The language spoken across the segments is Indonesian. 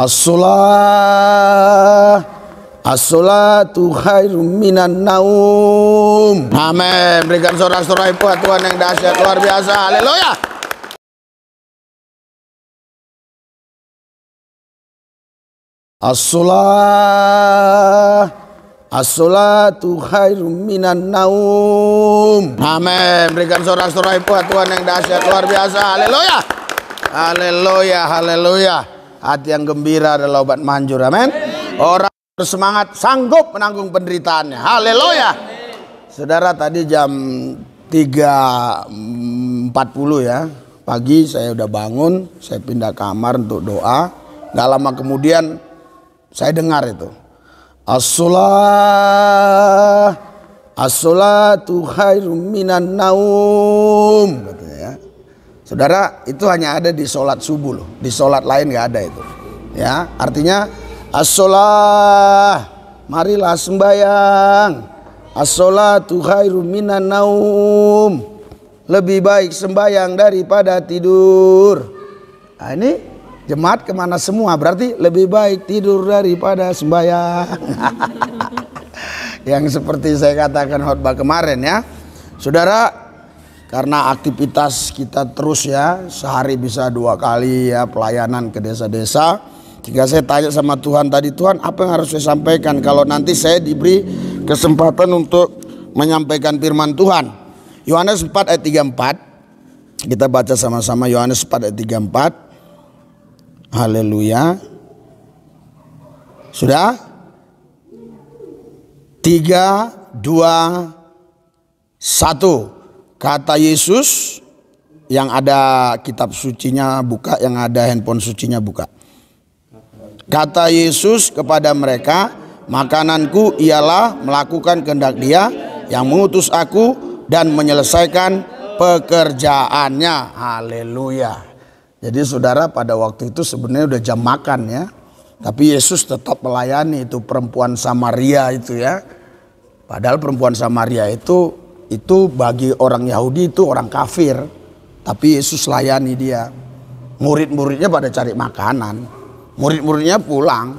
As-salah As-salatu khairu minan naum Amin Berikan sorak-sorai buat Tuhan yang dahsyat luar biasa Haleluya As-salah As-salatu khairu minan naum Amin Berikan sorak-sorai buat Tuhan yang dahsyat luar biasa Haleluya Haleluya Haleluya Hati yang gembira adalah obat manjur. Amin. Orang bersemangat sanggup menanggung penderitaannya. Haleluya. Saudara tadi jam 3.40 ya. Pagi saya udah bangun, saya pindah kamar untuk doa. Gak lama kemudian saya dengar itu. As-salah As-salatu khairum minan naum. Saudara, itu hanya ada di sholat subuh loh. Di sholat lain nggak ada itu. Ya, artinya as marilah sembayang. As-sholatu khairum minan naum. Lebih baik sembayang daripada tidur. Nah, ini jemaat kemana semua? Berarti lebih baik tidur daripada sembayang. Yang seperti saya katakan khutbah kemarin ya. Saudara, karena aktivitas kita terus ya sehari bisa dua kali ya pelayanan ke desa-desa jika saya tanya sama Tuhan tadi Tuhan apa yang harus saya sampaikan kalau nanti saya diberi kesempatan untuk menyampaikan firman Tuhan Yohanes 4 ayat 34 kita baca sama-sama Yohanes 4 ayat 34 Haleluya Sudah? 3, 2, 1 Kata Yesus yang ada kitab sucinya buka, yang ada handphone sucinya buka. Kata Yesus kepada mereka, makananku ialah melakukan kehendak dia yang mengutus aku dan menyelesaikan pekerjaannya. Haleluya. Jadi saudara pada waktu itu sebenarnya udah jam makan ya. Tapi Yesus tetap melayani itu perempuan Samaria itu ya. Padahal perempuan Samaria itu itu bagi orang Yahudi itu orang kafir. Tapi Yesus layani dia. Murid-muridnya pada cari makanan. Murid-muridnya pulang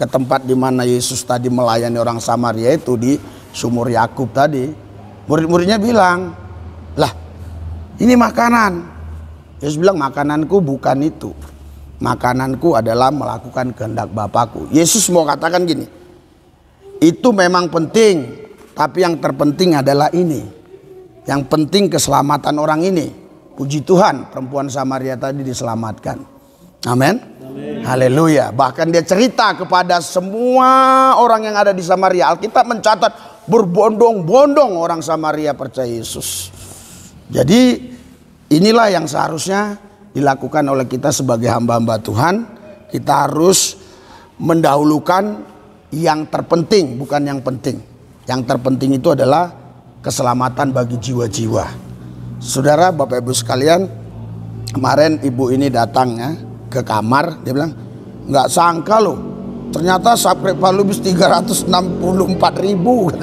ke tempat di mana Yesus tadi melayani orang Samaria itu di sumur Yakub tadi. Murid-muridnya bilang, "Lah, ini makanan." Yesus bilang, "Makananku bukan itu. Makananku adalah melakukan kehendak Bapakku." Yesus mau katakan gini, itu memang penting tapi yang terpenting adalah ini. Yang penting keselamatan orang ini. Puji Tuhan, perempuan Samaria tadi diselamatkan. Amin. Haleluya. Bahkan dia cerita kepada semua orang yang ada di Samaria. Alkitab mencatat berbondong-bondong orang Samaria percaya Yesus. Jadi inilah yang seharusnya dilakukan oleh kita sebagai hamba-hamba Tuhan. Kita harus mendahulukan yang terpenting, bukan yang penting. Yang terpenting itu adalah keselamatan bagi jiwa-jiwa. Saudara, Bapak Ibu sekalian, kemarin ibu ini datang ya ke kamar, dia bilang, nggak sangka loh, ternyata sapre palubis 364 ribu.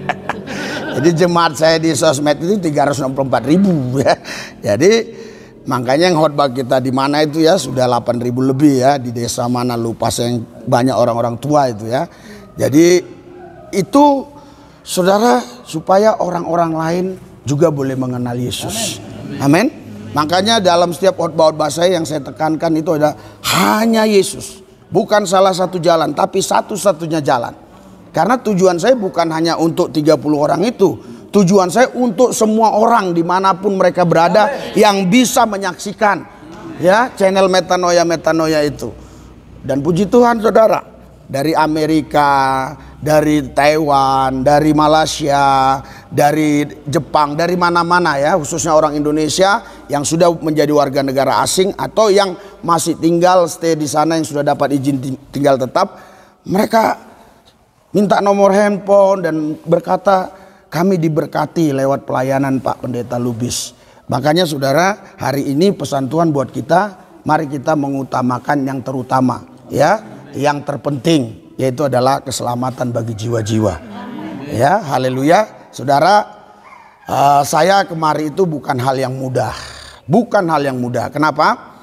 Jadi jemaat saya di sosmed itu 364 ribu. Ya. Jadi makanya yang hotbag kita di mana itu ya sudah 8 ribu lebih ya di desa mana lupa yang banyak orang-orang tua itu ya. Jadi itu saudara supaya orang-orang lain juga boleh mengenal Yesus. Amin. Makanya dalam setiap khotbah bahasa yang saya tekankan itu ada hanya Yesus. Bukan salah satu jalan, tapi satu-satunya jalan. Karena tujuan saya bukan hanya untuk 30 orang itu. Tujuan saya untuk semua orang dimanapun mereka berada Amen. yang bisa menyaksikan. Ya, channel metanoia-metanoia itu. Dan puji Tuhan saudara, dari Amerika, dari Taiwan, dari Malaysia, dari Jepang, dari mana-mana ya, khususnya orang Indonesia yang sudah menjadi warga negara asing atau yang masih tinggal stay di sana yang sudah dapat izin tinggal tetap, mereka minta nomor handphone dan berkata, "Kami diberkati lewat pelayanan Pak Pendeta Lubis." Makanya saudara, hari ini pesan Tuhan buat kita, mari kita mengutamakan yang terutama, ya yang terpenting yaitu adalah keselamatan bagi jiwa-jiwa. Ya, haleluya. Saudara, uh, saya kemari itu bukan hal yang mudah. Bukan hal yang mudah. Kenapa?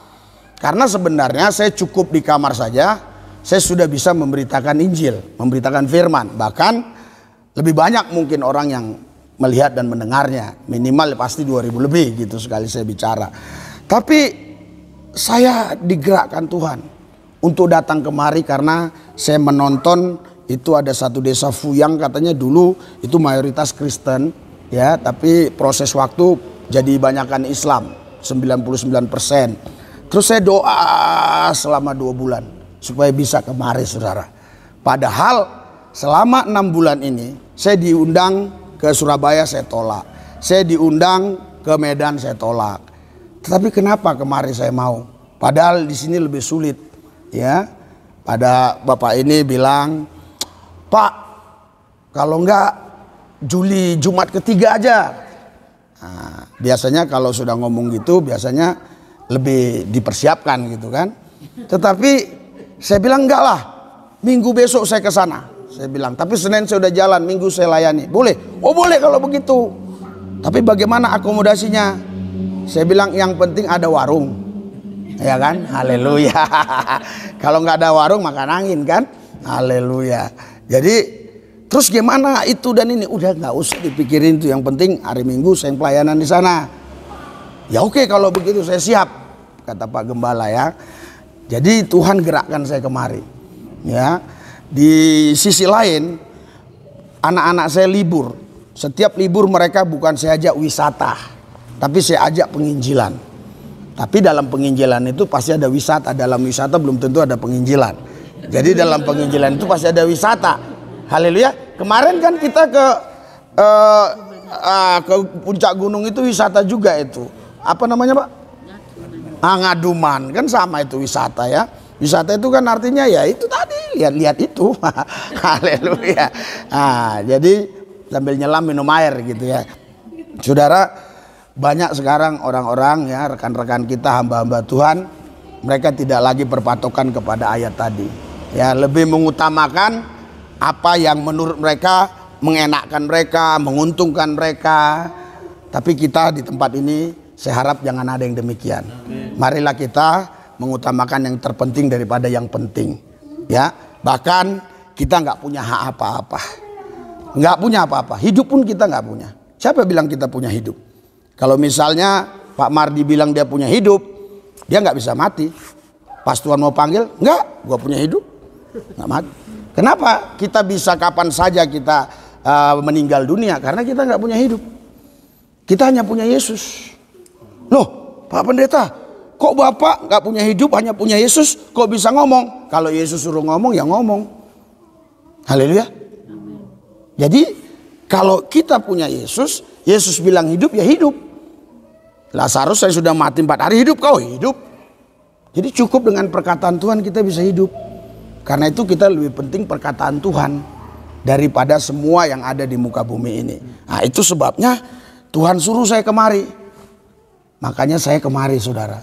Karena sebenarnya saya cukup di kamar saja, saya sudah bisa memberitakan Injil, memberitakan firman. Bahkan lebih banyak mungkin orang yang melihat dan mendengarnya. Minimal pasti 2000 lebih gitu sekali saya bicara. Tapi saya digerakkan Tuhan untuk datang kemari karena saya menonton itu ada satu desa Fuyang katanya dulu itu mayoritas Kristen ya tapi proses waktu jadi banyakkan Islam 99 persen terus saya doa selama dua bulan supaya bisa kemari saudara padahal selama enam bulan ini saya diundang ke Surabaya saya tolak saya diundang ke Medan saya tolak tetapi kenapa kemari saya mau padahal di sini lebih sulit ya pada bapak ini bilang pak kalau enggak Juli Jumat ketiga aja nah, biasanya kalau sudah ngomong gitu biasanya lebih dipersiapkan gitu kan tetapi saya bilang enggak lah minggu besok saya ke sana saya bilang tapi Senin saya sudah jalan minggu saya layani boleh oh boleh kalau begitu tapi bagaimana akomodasinya saya bilang yang penting ada warung ya kan? Haleluya. Kalau nggak ada warung makan angin kan? Haleluya. Jadi terus gimana itu dan ini udah nggak usah dipikirin itu yang penting hari Minggu saya pelayanan di sana. Ya oke kalau begitu saya siap kata Pak Gembala ya. Jadi Tuhan gerakkan saya kemari. Ya. Di sisi lain anak-anak saya libur. Setiap libur mereka bukan saya ajak wisata, tapi saya ajak penginjilan. Tapi dalam penginjilan itu pasti ada wisata. Dalam wisata belum tentu ada penginjilan. Jadi dalam penginjilan itu pasti ada wisata. Haleluya. Kemarin kan kita ke uh, uh, ke puncak gunung itu wisata juga itu. Apa namanya pak? Ah, kan sama itu wisata ya. Wisata itu kan artinya ya itu tadi lihat-lihat ya, itu. Haleluya. Nah, jadi sambil nyelam minum air gitu ya. Saudara banyak sekarang orang-orang ya rekan-rekan kita hamba-hamba Tuhan mereka tidak lagi berpatokan kepada ayat tadi ya lebih mengutamakan apa yang menurut mereka mengenakkan mereka menguntungkan mereka tapi kita di tempat ini saya harap jangan ada yang demikian marilah kita mengutamakan yang terpenting daripada yang penting ya bahkan kita nggak punya hak apa-apa nggak punya apa-apa hidup pun kita nggak punya siapa bilang kita punya hidup kalau misalnya Pak Mardi bilang dia punya hidup, dia nggak bisa mati. Pas Tuhan mau panggil, nggak, gue punya hidup, nggak mati. Kenapa? Kita bisa kapan saja kita uh, meninggal dunia karena kita nggak punya hidup. Kita hanya punya Yesus. Loh, Pak Pendeta, kok Bapak nggak punya hidup hanya punya Yesus? Kok bisa ngomong? Kalau Yesus suruh ngomong ya ngomong. Haleluya. Jadi kalau kita punya Yesus, Yesus bilang hidup ya hidup. Lazarus saya sudah mati empat hari hidup kau hidup. Jadi cukup dengan perkataan Tuhan kita bisa hidup. Karena itu kita lebih penting perkataan Tuhan daripada semua yang ada di muka bumi ini. Nah itu sebabnya Tuhan suruh saya kemari. Makanya saya kemari saudara.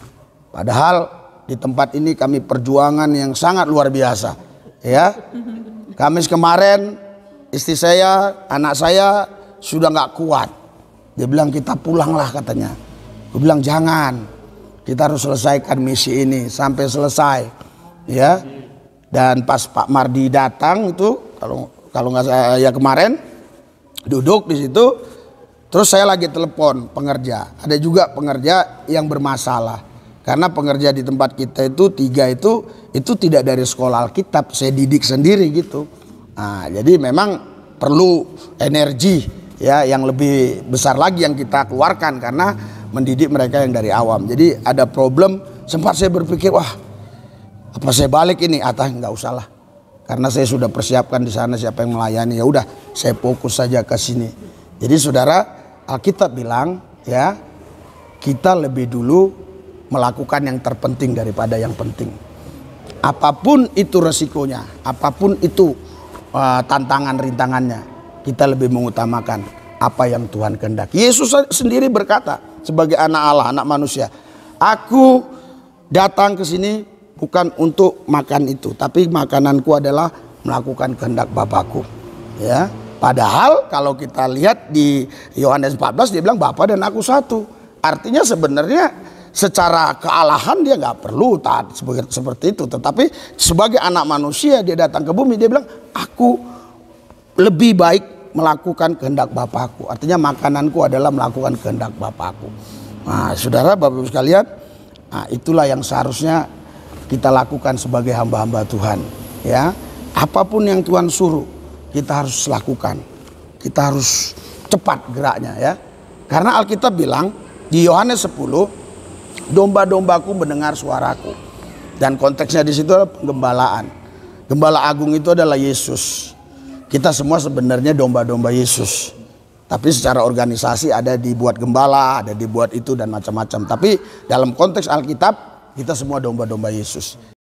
Padahal di tempat ini kami perjuangan yang sangat luar biasa. Ya, Kamis kemarin istri saya, anak saya sudah nggak kuat. Dia bilang kita pulanglah katanya. Gue bilang jangan. Kita harus selesaikan misi ini sampai selesai. Ya. Dan pas Pak Mardi datang itu kalau kalau nggak saya ya kemarin duduk di situ terus saya lagi telepon pengerja. Ada juga pengerja yang bermasalah. Karena pengerja di tempat kita itu tiga itu itu tidak dari sekolah Alkitab, saya didik sendiri gitu. Nah, jadi memang perlu energi ya yang lebih besar lagi yang kita keluarkan karena mendidik mereka yang dari awam. Jadi ada problem sempat saya berpikir wah apa saya balik ini? Atah nggak usah lah Karena saya sudah persiapkan di sana siapa yang melayani. Ya udah, saya fokus saja ke sini. Jadi saudara, Alkitab bilang ya, kita lebih dulu melakukan yang terpenting daripada yang penting. Apapun itu resikonya, apapun itu uh, tantangan rintangannya, kita lebih mengutamakan apa yang Tuhan kehendaki. Yesus sendiri berkata sebagai anak Allah, anak manusia, aku datang ke sini bukan untuk makan itu, tapi makananku adalah melakukan kehendak Bapakku. Ya. Padahal kalau kita lihat di Yohanes 14 dia bilang Bapa dan aku satu. Artinya sebenarnya secara kealahan dia nggak perlu taat seperti itu. Tetapi sebagai anak manusia dia datang ke bumi dia bilang aku lebih baik melakukan kehendak Bapakku. Artinya makananku adalah melakukan kehendak Bapakku. Nah, saudara Bapak Ibu sekalian, nah, itulah yang seharusnya kita lakukan sebagai hamba-hamba Tuhan, ya. Apapun yang Tuhan suruh, kita harus lakukan. Kita harus cepat geraknya, ya. Karena Alkitab bilang di Yohanes 10, domba-dombaku mendengar suaraku. Dan konteksnya di situ adalah penggembalaan. Gembala agung itu adalah Yesus kita semua sebenarnya domba-domba Yesus. Tapi secara organisasi ada dibuat gembala, ada dibuat itu dan macam-macam. Tapi dalam konteks Alkitab kita semua domba-domba Yesus.